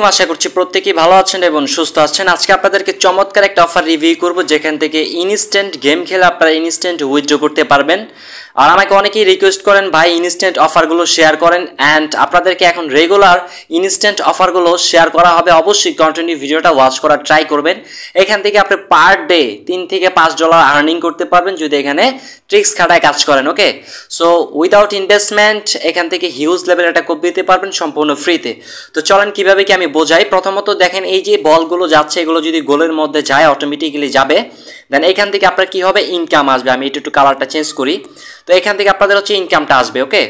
কেউ আশা করছি প্রত্যেকেই ভালো আছেন এবং সুস্থ আছেন আজকে আপনাদেরকে চমৎকার একটা অফার রিভিউ করব যেখান থেকে ইনস্ট্যান্ট গেম খেলে আপনারা ইনস্ট্যান্ট উইথড্র করতে পারবেন আর আমাকে অনেকেই রিকোয়েস্ট করেন ভাই ইনস্ট্যান্ট অফারগুলো শেয়ার করেন অ্যান্ড আপনাদেরকে এখন রেগুলার ইনস্ট্যান্ট অফারগুলো শেয়ার করা হবে অবশ্যই কন্টিনিউ ভিডিওটা ওয়াচ করার ট্রাই করবেন এখান থেকে আপনি পার ডে তিন থেকে পাঁচ ডলার আর্নিং করতে পারবেন যদি এখানে ট্রিক্স খাটায় কাজ করেন ওকে সো উইদাউট ইনভেস্টমেন্ট এখান থেকে হিউজ লেভেল একটা কোপ দিতে পারবেন সম্পূর্ণ ফ্রিতে তো চলেন কিভাবে কি আমি বোঝাই প্রথমত দেখেন এই যে বলগুলো যাচ্ছে এগুলো যদি গোলের মধ্যে যায় অটোমেটিক্যালি যাবে দেন এখান থেকে আপনার কি হবে ইনকাম আসবে আমি একটু একটু কালারটা চেঞ্জ করি তো এখান থেকে আপনাদের হচ্ছে ইনকামটা আসবে ওকে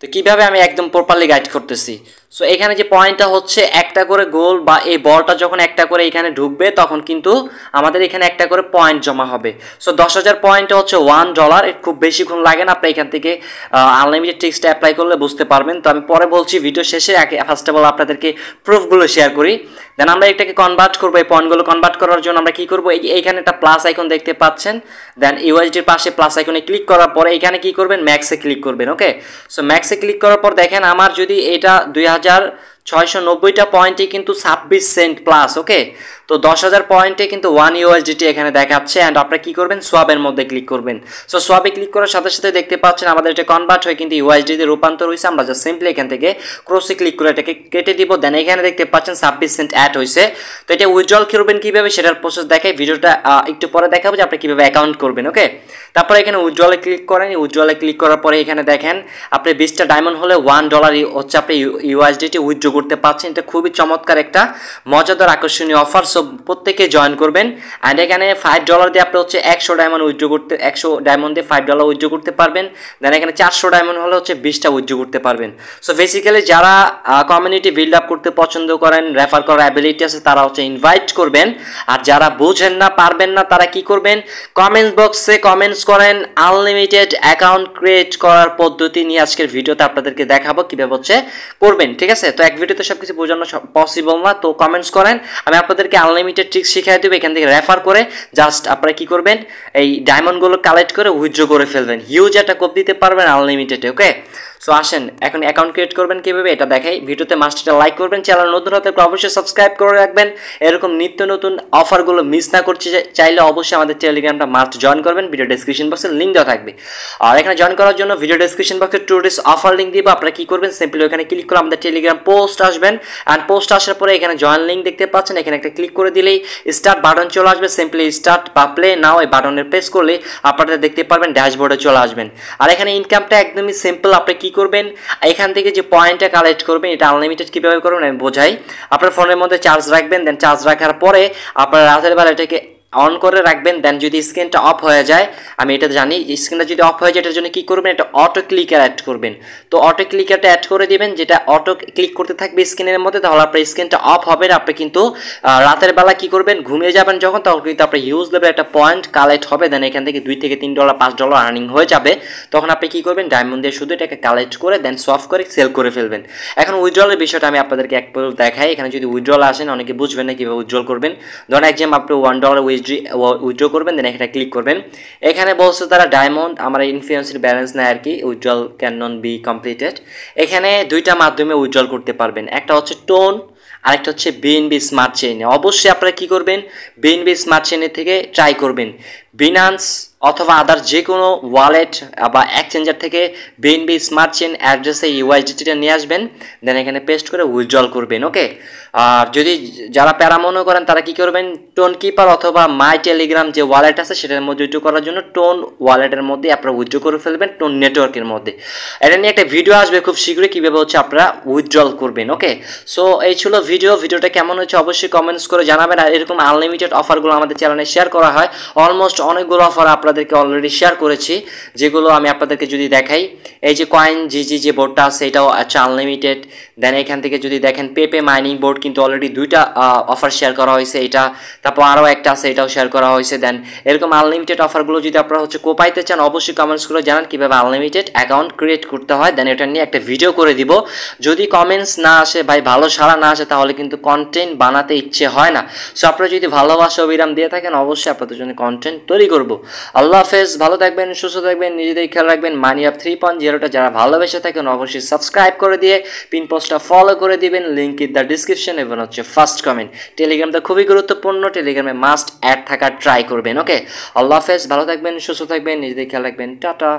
তো কিভাবে আমি একদম প্রপারলি গাইড করতেছি সো এখানে যে পয়েন্টটা হচ্ছে একটা করে গোল বা এই বলটা যখন একটা করে এখানে ঢুকবে তখন কিন্তু আমাদের এখানে একটা করে পয়েন্ট জমা হবে সো দশ হাজার পয়েন্টটা হচ্ছে ওয়ান ডলার খুব বেশিক্ষণ লাগে না আপনি এখান থেকে আনলিমিটেড টিক্সটা অ্যাপ্লাই করলে বুঝতে পারবেন তো আমি পরে বলছি ভিডিও শেষে ফার্স্ট অফ অল আপনাদেরকে প্রুফগুলো শেয়ার করি দেন আমরা এটাকে কনভার্ট করবো এই পয়েন্টগুলো কনভার্ট করার জন্য আমরা কী করবো এইখানে একটা প্লাস আইকন দেখতে পাচ্ছেন দেন ইউএসডির পাশে প্লাস আইকনে ক্লিক করার পরে এখানে কী করবেন ম্যাক্সে ক্লিক করবেন ওকে সো ম্যাক্সে ক্লিক করার পর দেখেন আমার যদি এটা দুই হাজার হাজার ছয়শো নব্বইটা পয়েন্টই কিন্তু ছাব্বিশ সেন্ট প্লাস ওকে তো দশ হাজার পয়েন্টে কিন্তু ওয়ান ইউএসডিটি এখানে দেখাচ্ছে অ্যান্ড আপনারা কী করবেন সোয়াবের মধ্যে ক্লিক করবেন সো সোয়াবে ক্লিক করার সাথে সাথে দেখতে পাচ্ছেন আমাদের এটা কনভার্ট হয়ে কিন্তু ইউএসডিতে রূপান্তর হয়েছে আমরা জাস্ট সিম্পলি এখান থেকে ক্রসে ক্লিক করে এটাকে কেটে দিব দেন এখানে দেখতে পাচ্ছেন ছাব্বিশ সেন্ট অ্যাড হয়েছে তো এটা উইথড্রল করবেন কীভাবে সেটার প্রসেস দেখাই ভিডিওটা একটু পরে দেখাবো যে আপনি কীভাবে অ্যাকাউন্ট করবেন ওকে তারপরে এখানে উজ্জ্বলে ক্লিক করেন উজ্জ্বলে ক্লিক করার পরে এখানে দেখেন আপনি বিশটা ডায়মন্ড হলে ওয়ান ডলার হচ্ছে আপনি ইউএসডিটি উইথড্র করতে পারছেন এটা খুবই চমৎকার একটা মজাদার আকর্ষণীয় অফার সো প্রত্যেকে জয়েন করবেন অ্যান্ড এখানে ফাইভ ডলার দিয়ে আপনি হচ্ছে একশো ডায়মন্ড উইথড্র করতে একশো ডায়মন্ড দিয়ে ফাইভ ডলার উইথড্র করতে পারবেন দেন এখানে চারশো ডায়মন্ড হলে হচ্ছে বিশটা উইথড্র করতে পারবেন সো বেসিক্যালি যারা কমিউনিটি বিল্ড আপ করতে পছন্দ করেন রেফার করার অ্যাবিলিটি আছে তারা হচ্ছে ইনভাইট করবেন আর যারা বোঝেন না পারবেন না তারা কি করবেন কমেন্টস বক্সে কমেন্টস করেন আনলিমিটেড অ্যাকাউন্ট ক্রিয়েট করার পদ্ধতি নিয়ে আজকের ভিডিওতে আপনাদেরকে দেখাবো কীভাবে হচ্ছে করবেন ঠিক আছে তো এক ভিডিওতে সব কিছু বোঝানো পসিবল না তো কমেন্টস করেন আমি আপনাদেরকে আনলিমিটেড ট্রিক শিখিয়ে দেবে এখান থেকে রেফার করে জাস্ট আপনারা কি করবেন এই ডায়মন্ডগুলো কালেক্ট করে উইথড্র করে ফেলবেন হিউজ একটা কোপ দিতে পারবেন আনলিমিটেড ওকে সো আসেন এখন অ্যাকাউন্ট ক্রিয়েট করবেন কীভাবে এটা দেখাই ভিডিওতে মাস্টারটা লাইক করবেন চ্যানেল নতুন হতে অবশ্যই সাবস্ক্রাইব করে রাখবেন এরকম নিত্য নতুন অফারগুলো মিস না করছে চাইলে অবশ্যই আমাদের টেলিগ্রামটা মাস্ট জয়েন করবেন ভিডিও ডিসক্রিপশন বক্সে লিঙ্ক দেওয়া থাকবে আর এখানে জয়েন করার জন্য ভিডিও ডিসক্রিপশন বক্সে টুরিস্ট অফার লিঙ্ক দিব আপনারা কী করবেন সিম্পলি ওখানে ক্লিক করে আমাদের টেলিগ্রাম পোস্ট আসবেন অ্যান্ড পোস্ট আসার পরে এখানে জয়েন লিঙ্ক দেখতে পাচ্ছেন এখানে একটা ক্লিক করে দিলেই স্টার্ট বাটন চলে আসবে সিম্পলি স্টার্ট বা প্লে নাও এই বাটনের প্রেস করলে আপনারা দেখতে পারবেন ড্যাশবোর্ডে চলে আসবেন আর এখানে ইনকামটা একদমই সিম্পল আপনি কি করবেন এখান থেকে যে পয়েন্টটা কালেক্ট করবেন এটা আনলিমিটেড কীভাবে করবেন আমি বোঝাই আপনার ফোনের মধ্যে চার্জ রাখবেন দেন চার্জ রাখার পরে আপনার রাতের বেলা এটাকে অন করে রাখবেন দেন যদি স্ক্রিনটা অফ হয়ে যায় আমি এটা জানি স্ক্রিনটা যদি অফ হয়ে যায় এটার জন্য কী করবেন এটা অটো ক্লিকার অ্যাড করবেন তো অটো ক্লিকারটা অ্যাড করে দিবেন যেটা অটো ক্লিক করতে থাকবে স্ক্রিনের মধ্যে তাহলে আপনার স্ক্রিনটা অফ হবে আপনি কিন্তু রাতের বেলা কী করবেন ঘুমিয়ে যাবেন যখন তখন কিন্তু আপনার হিউজ লেভেল একটা পয়েন্ট কালেক্ট হবে দেন এখান থেকে দুই থেকে তিন ডলার পাঁচ ডলার আর্নিং হয়ে যাবে তখন আপনি কী করবেন ডায়মন্ড দিয়ে শুধু এটাকে কালেক্ট করে দেন সফট করে সেল করে ফেলবেন এখন উইড্রলের বিষয়টা আমি আপনাদেরকে এক দেখাই এখানে যদি উইড্রল আসেন অনেকে বুঝবেন না কীভাবে উইড্রল করবেন ধরেন একজাম আপনি ওয়ান ডলার উইথড্রি উইথড্র করবেন দেন এখানে ক্লিক করবেন এখানে বলছে তারা ডায়মন্ড আমার ইনফ্লুয়েন্সের ব্যালেন্স নেয় আর কি withdrawal can not be completed এখানে দুইটা মাধ্যমে উইথড্রল করতে পারবেন একটা হচ্ছে টোন আরেকটা হচ্ছে বিএনবি স্মার্ট চেইনে অবশ্যই আপনারা কী করবেন বিএনবি স্মার্ট চেইনে থেকে ট্রাই করবেন বিনান্স অথবা আদার যে কোনো ওয়ালেট বা এক্সচেঞ্জার থেকে বিএনবি স্মার্ট চেন অ্যাড্রেসে ইউআইডিটিটা নিয়ে আসবেন দেন এখানে পেস্ট করে উইথড্রল করবেন ওকে আর যদি যারা প্যারা মনে করেন তারা কি করবেন টোন কিপার অথবা মাই টেলিগ্রাম যে ওয়ালেট আছে সেটার মধ্যে উইথড্র করার জন্য টোন ওয়ালেটের মধ্যে আপনারা উইথড্র করে ফেলবেন টোন নেটওয়ার্কের মধ্যে এটা নিয়ে একটা ভিডিও আসবে খুব শীঘ্রই কীভাবে হচ্ছে আপনারা উইথড্রল করবেন ওকে সো এই ছিল ভিডিও ভিডিওটা কেমন হচ্ছে অবশ্যই কমেন্টস করে জানাবেন আর এরকম আনলিমিটেড অফারগুলো আমাদের চ্যানেলে শেয়ার করা হয় অলমোস্ট অনেকগুলো অফার আপনাদেরকে অলরেডি শেয়ার করেছি যেগুলো আমি আপনাদেরকে যদি দেখাই এই যে কয়েন জিজি যে বোর্ডটা আছে এটাও আচ্ছা আনলিমিটেড দেন এখান থেকে যদি দেখেন পেপে মাইনিং বোর্ড কিন্তু অলরেডি দুইটা অফার শেয়ার করা হয়েছে এটা তারপর আরও একটা আছে এটাও শেয়ার করা হয়েছে দেন এরকম আনলিমিটেড অফারগুলো যদি আপনারা হচ্ছে কোপাইতে চান অবশ্যই কমেন্টস করে জানান কীভাবে আনলিমিটেড অ্যাকাউন্ট ক্রিয়েট করতে হয় দেন এটা নিয়ে একটা ভিডিও করে দিব যদি কমেন্টস না আসে ভাই ভালো সাড়া না আসে তাহলে কিন্তু কন্টেন্ট বানাতে ইচ্ছে হয় না সো আপনারা যদি ভালোবাসা অবিরাম দিয়ে থাকেন অবশ্যই আপনাদের জন্য কন্টেন্ট তৈরি করব আল্লাহ হাফেজ ভালো থাকবেন সুস্থ থাকবেন নিজেদের খেয়াল রাখবেন মানি অফ থ্রি পয়েন্ট জিরোটা যারা ভালোবেসে থাকেন অবশ্যই সাবস্ক্রাইব করে দিয়ে পিনপস পেজটা ফলো করে দিবেন লিঙ্ক ইন দ্য ডিসক্রিপশন এবং হচ্ছে ফার্স্ট কমেন্ট টেলিগ্রামটা খুবই গুরুত্বপূর্ণ টেলিগ্রামে মাস্ট অ্যাড থাকার ট্রাই করবেন ওকে আল্লাহ হাফেজ ভালো থাকবেন সুস্থ থাকবেন নিজেদের খেয়াল রাখবেন টাটা